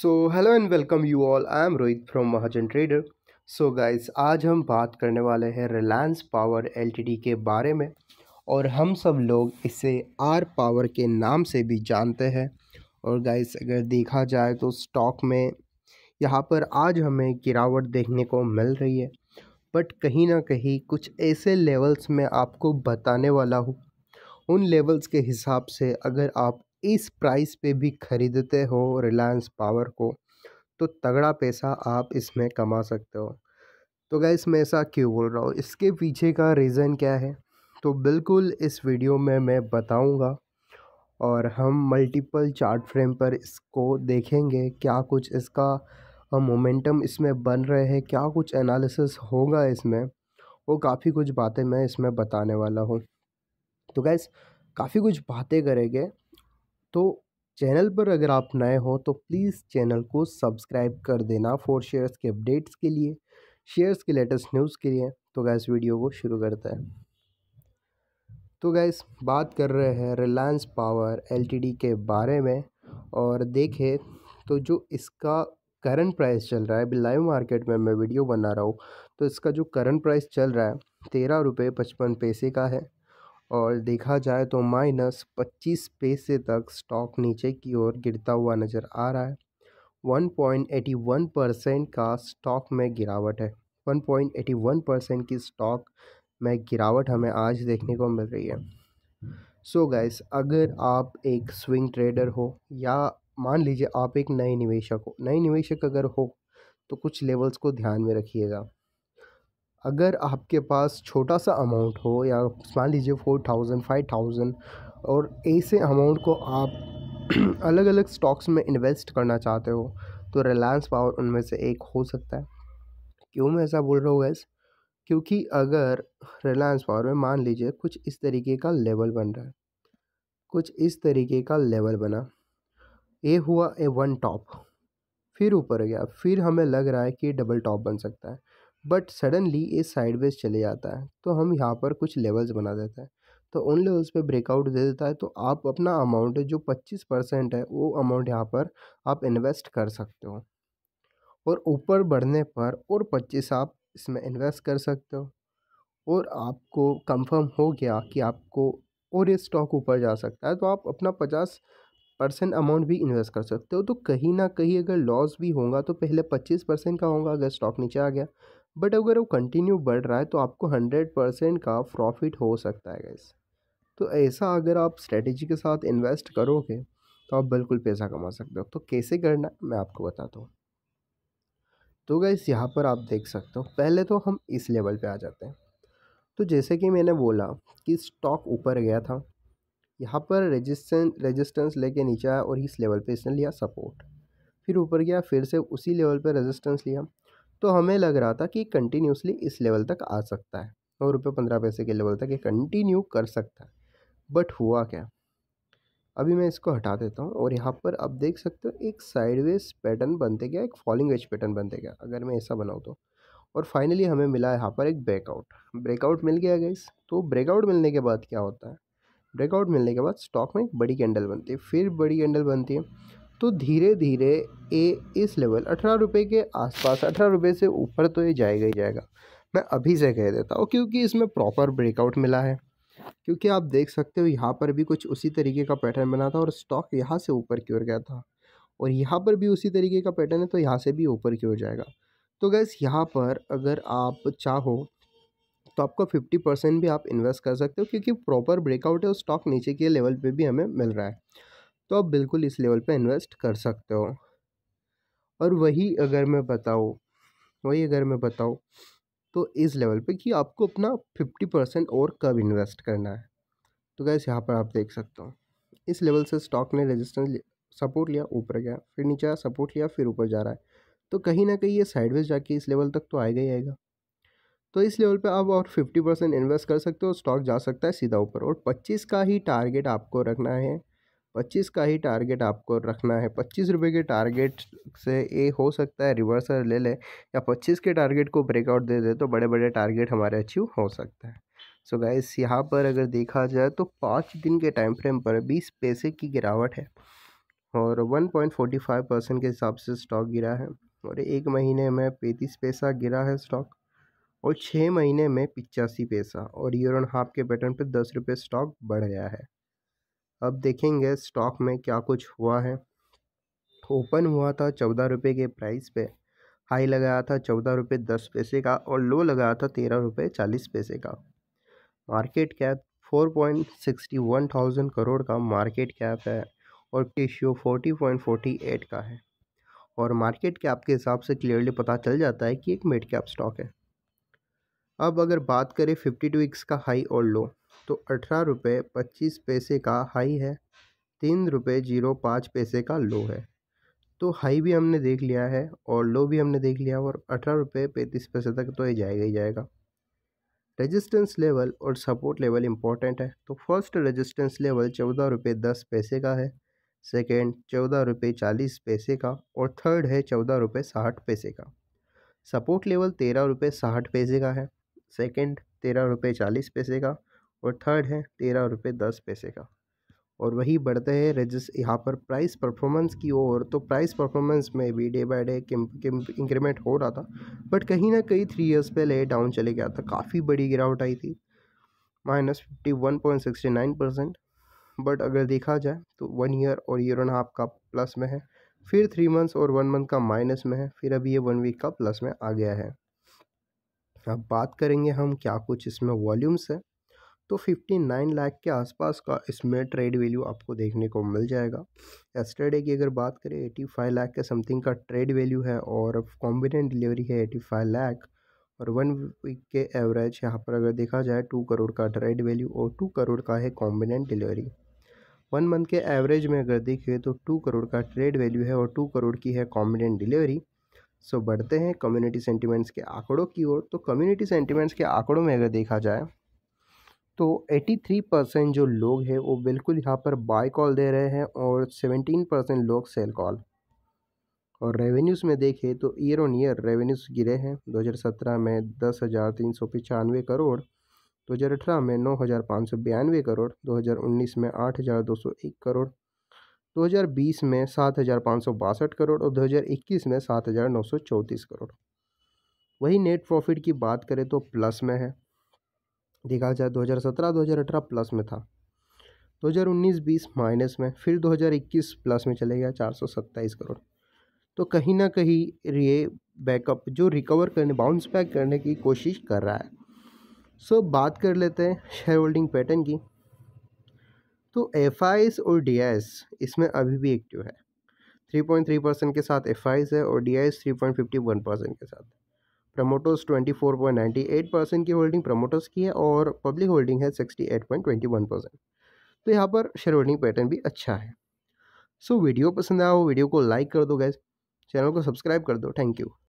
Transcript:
so hello and welcome you all I am Rohit from Mahajan trader so guys आज हम बात करने वाले हैं रिलायंस पावर एल के बारे में और हम सब लोग इसे आर पावर के नाम से भी जानते हैं और गाइस अगर देखा जाए तो स्टॉक में यहाँ पर आज हमें गिरावट देखने को मिल रही है बट कहीं ना कहीं कुछ ऐसे लेवल्स में आपको बताने वाला हूँ उन लेवल्स के हिसाब से अगर आप इस प्राइस पे भी ख़रीदते हो रिलायंस पावर को तो तगड़ा पैसा आप इसमें कमा सकते हो तो गैस मैं ऐसा क्यों बोल रहा हूँ इसके पीछे का रीज़न क्या है तो बिल्कुल इस वीडियो में मैं बताऊँगा और हम मल्टीपल चार्ट फ्रेम पर इसको देखेंगे क्या कुछ इसका मोमेंटम इसमें बन रहे हैं क्या कुछ एनालिसिस होगा इसमें वो काफ़ी कुछ बातें मैं इसमें बताने वाला हूँ तो गैस काफ़ी कुछ बातें करेंगे तो चैनल पर अगर आप नए हो तो प्लीज़ चैनल को सब्सक्राइब कर देना फोर शेयर्स के अपडेट्स के लिए शेयर्स के लेटेस्ट न्यूज़ के लिए तो गैस वीडियो को शुरू करते हैं तो गैस बात कर रहे हैं रिलायंस पावर एल के बारे में और देखें तो जो इसका करंट प्राइस चल रहा है अभी लाइव मार्केट में मैं वीडियो बना रहा हूँ तो इसका जो करंट प्राइस चल रहा है तेरह रुपये पचपन पैसे का है और देखा जाए तो माइनस पच्चीस पैसे तक स्टॉक नीचे की ओर गिरता हुआ नज़र आ रहा है वन पॉइंट वन परसेंट का स्टॉक में गिरावट है वन पॉइंट वन परसेंट की स्टॉक में गिरावट हमें आज देखने को मिल रही है सो so गैस अगर आप एक स्विंग ट्रेडर हो या मान लीजिए आप एक नए निवेशक हो नए निवेशक अगर हो तो कुछ लेवल्स को ध्यान में रखिएगा अगर आपके पास छोटा सा अमाउंट हो या मान लीजिए फोर थाउजेंड फाइव थाउजेंड और ऐसे अमाउंट को आप अलग अलग स्टॉक्स में इन्वेस्ट करना चाहते हो तो रिलायंस पावर उनमें से एक हो सकता है क्यों मैं ऐसा बोल रहा हूँ गैस क्योंकि अगर रिलायंस पावर में मान लीजिए कुछ इस तरीके का लेवल बन रहा है कुछ इस तरीके का लेवल बना ये हुआ ए वन टॉप फिर ऊपर गया फिर हमें लग रहा है कि डबल टॉप बन सकता है बट सडनली ये साइडवेज चले जाता है तो हम यहाँ पर कुछ लेवल्स बना देते हैं तो उन लेवल्स पे ब्रेकआउट दे देता है तो आप अपना अमाउंट जो पच्चीस परसेंट है वो अमाउंट यहाँ पर आप इन्वेस्ट कर सकते हो और ऊपर बढ़ने पर और पच्चीस आप इसमें इन्वेस्ट कर सकते हो और आपको कंफर्म हो गया कि आपको और ये स्टॉक ऊपर जा सकता है तो आप अपना पचास परसेंट अमाउंट भी इन्वेस्ट कर सकते हो तो कहीं ना कहीं अगर लॉस भी होगा तो पहले पच्चीस परसेंट का होगा अगर स्टॉक नीचे आ गया बट अगर वो कंटिन्यू बढ़ रहा है तो आपको हंड्रेड परसेंट का प्रॉफिट हो सकता है गैस तो ऐसा अगर आप स्ट्रेटजी के साथ इन्वेस्ट करोगे तो आप बिल्कुल पैसा कमा सकते हो तो कैसे करना है मैं आपको बताता हूँ तो गैस यहाँ पर आप देख सकते हो पहले तो हम इस लेवल पे आ जाते हैं तो जैसे कि मैंने बोला कि स्टॉक ऊपर गया था यहाँ पर रेजिस्टेंस रेजिस्टेंस लेके नीचे आया और इस लेवल पे इसने लिया सपोर्ट फिर ऊपर गया फिर से उसी लेवल पे रेजिस्टेंस लिया तो हमें लग रहा था कि कंटिन्यूसली इस लेवल तक आ सकता है नौ रुपये पंद्रह पैसे के लेवल तक ये कंटिन्यू कर सकता है बट हुआ क्या अभी मैं इसको हटा देता हूँ और यहाँ पर आप देख सकते हो एक साइडवेज पैटर्न बनते गया एक फॉलिंग वेज पैटर्न बनते गया अगर मैं ऐसा बनाऊँ तो और फाइनली हमें मिला यहाँ पर एक ब्रेकआउट ब्रेकआउट मिल गया गई तो ब्रेकआउट मिलने के बाद क्या होता है ब्रेकआउट मिलने के बाद स्टॉक में एक बड़ी कैंडल बनती है फिर बड़ी कैंडल बनती है तो धीरे धीरे ये इस लेवल अठारह रुपये के आसपास अठारह रुपये से ऊपर तो ये जाएगा ही जाएगा मैं अभी से कह देता हूँ क्योंकि इसमें प्रॉपर ब्रेकआउट मिला है क्योंकि आप देख सकते हो यहाँ पर भी कुछ उसी तरीके का पैटर्न बना था और स्टॉक यहाँ से ऊपर की ओर गया था और यहाँ पर भी उसी तरीके का पैटर्न है तो यहाँ से भी ऊपर की ओर जाएगा तो गैस यहाँ पर अगर आप चाहो तो आपका फिफ्टी परसेंट भी आप इन्वेस्ट कर सकते हो क्योंकि प्रॉपर ब्रेकआउट है और स्टॉक नीचे के लेवल पर भी हमें मिल रहा है तो आप बिल्कुल इस लेवल पे इन्वेस्ट कर सकते हो और वही अगर मैं बताऊँ वही अगर मैं बताऊँ तो इस लेवल पे कि आपको अपना फिफ्टी परसेंट और कब इन्वेस्ट करना है तो गैस यहाँ पर आप देख सकते हो इस लेवल से स्टॉक ने रेजिस्टेंस सपोर्ट लिया ऊपर गया फिर नीचे आया सपोर्ट लिया फिर ऊपर जा रहा है तो कहीं ना कहीं ये साइडवेज जाके इस लेवल तक तो आएगा ही आएगा तो इस लेवल पे आप और फिफ्टी परसेंट इन्वेस्ट कर सकते हो स्टॉक जा सकता है सीधा ऊपर और पच्चीस का ही टारगेट आपको रखना है पच्चीस का ही टारगेट आपको रखना है पच्चीस रुपये के टारगेट से ये हो सकता है रिवर्सल ले ले या पच्चीस के टारगेट को ब्रेकआउट दे दे तो बड़े बड़े टारगेट हमारे अचीव हो सकता है सो गाइस यहाँ पर अगर देखा जाए तो पाँच दिन के टाइम फ्रेम पर बीस पैसे की गिरावट है और one point forty five percent के हिसाब से स्टॉक गिरा है और एक महीने में पैंतीस पैसा गिरा है स्टॉक और छः महीने में पिचासी पैसा और ईयर हाफ के पैटर्न पर दस रुपये स्टॉक बढ़ गया है अब देखेंगे स्टॉक में क्या कुछ हुआ है ओपन हुआ था चौदह रुपये के प्राइस पे हाई लगाया था चौदह रुपये दस पैसे का और लो लगाया था तेरह रुपये चालीस पैसे का market cap four point sixty one thousand crore का मार्केट कैप है और टिश्यू फोर्टी पॉइंट फोर्टी एट का है और मार्केट कैप के हिसाब से क्लियरली पता चल जाता है कि एक मिड कैप स्टॉक है अब अगर बात करें फिफ्टी टू वीक्स का हाई और लो तो अठारह रुपये पच्चीस पैसे का हाई है तीन रुपये जीरो पाँच पैसे का लो है तो हाई भी हमने देख लिया है और लो भी हमने देख लिया और अठारह रुपये पैंतीस पैसे तक तो ये जाएगा ही जाएगा रेजिस्टेंस लेवल और सपोर्ट लेवल इम्पॉर्टेंट है तो फर्स्ट रेजिस्टेंस लेवल चौदह रुपये दस पैसे का है सेकेंड चौदह रुपये चालीस पैसे का और थर्ड है चौदह रुपये साठ पैसे का सपोर्ट लेवल तेरह रुपये साठ पैसे का है सेकेंड तेरह रुपये चालीस पैसे का और थर्ड है तेरह रुपये दस पैसे का और वही बढ़ते हैं रजिस्ट यहाँ पर प्राइस परफॉर्मेंस की ओर तो प्राइस परफॉर्मेंस में भी डे बाय डे इंक्रीमेंट हो रहा था बट कहीं ना कहीं थ्री इयर्स पहले डाउन चले गया था काफ़ी बड़ी गिरावट आई थी minus fifty one point sixty nine percent but अगर देखा जाए तो वन ईयर और ईयर एंड हाफ का प्लस में है फिर थ्री मंथ्स और वन मंथ का माइनस में है फिर अभी ये वन वीक का प्लस में आ गया है अब बात करेंगे हम क्या कुछ इसमें वॉल्यूम्स है तो 59 लाख के आसपास का इसमें ट्रेड वैल्यू आपको देखने को मिल जाएगा एस्टरडे की अगर बात करें 85 लाख के समथिंग का ट्रेड वैल्यू है और कॉम्बिनेंट डिलीवरी है 85 लाख और वन वीक के एवरेज यहाँ पर अगर देखा जाए टू करोड़ का ट्रेड वैल्यू और टू करोड़ का है कॉम्बिनेंट डिलीवरी वन मंथ के एवरेज में अगर देखिए तो टू करोड़ का ट्रेड वैल्यू है और टू करोड़ की है कॉम्बिनेंट डिलीवरी सो बढ़ते हैं कम्युनिटी सेंटिमेंट्स के आंकड़ों की ओर तो कम्युनिटी सेंटिमेंट्स के आंकड़ों में अगर देखा जाए तो 83 परसेंट जो लोग हैं वो बिल्कुल यहाँ पर बाय कॉल दे रहे हैं और 17 परसेंट लोग सेल कॉल और रेवेन्यूज़ में देखें तो ईयर ऑन ईयर रेवेन्यूज़ गिरे हैं 2017 में दस हज़ार तीन सौ पचानवे करोड़ 2018 में नौ हज़ार पाँच सौ बयानवे करोड़ 2019 में आठ हज़ार दो सौ एक करोड़ 2020 में सात हज़ार पाँच सौ बासठ करोड़ और 2021 में सात हज़ार नौ सौ चौंतीस करोड़ वही नेट प्रॉफिट की बात करें तो प्लस में है देखा जाए 2017-2018 प्लस में था 2019-20 माइनस में फिर 2021 प्लस में चले गया चार करोड़ तो कहीं ना कहीं ये बैकअप जो रिकवर करने बाउंस बैक करने की कोशिश कर रहा है सो so, बात कर लेते हैं शेयर होल्डिंग पैटर्न की तो एफ और डी इसमें अभी भी एक्टिव है 3.3 परसेंट के साथ एफ है और D I three point fifty one percent के साथ प्रमोटर्स 24.98 परसेंट की होल्डिंग प्रमोटर्स की है और पब्लिक होल्डिंग है 68.21 परसेंट तो यहाँ पर शेयर होल्डिंग पैटर्न भी अच्छा है सो so, वीडियो पसंद आया हो वीडियो को लाइक कर दो गैस चैनल को सब्सक्राइब कर दो थैंक यू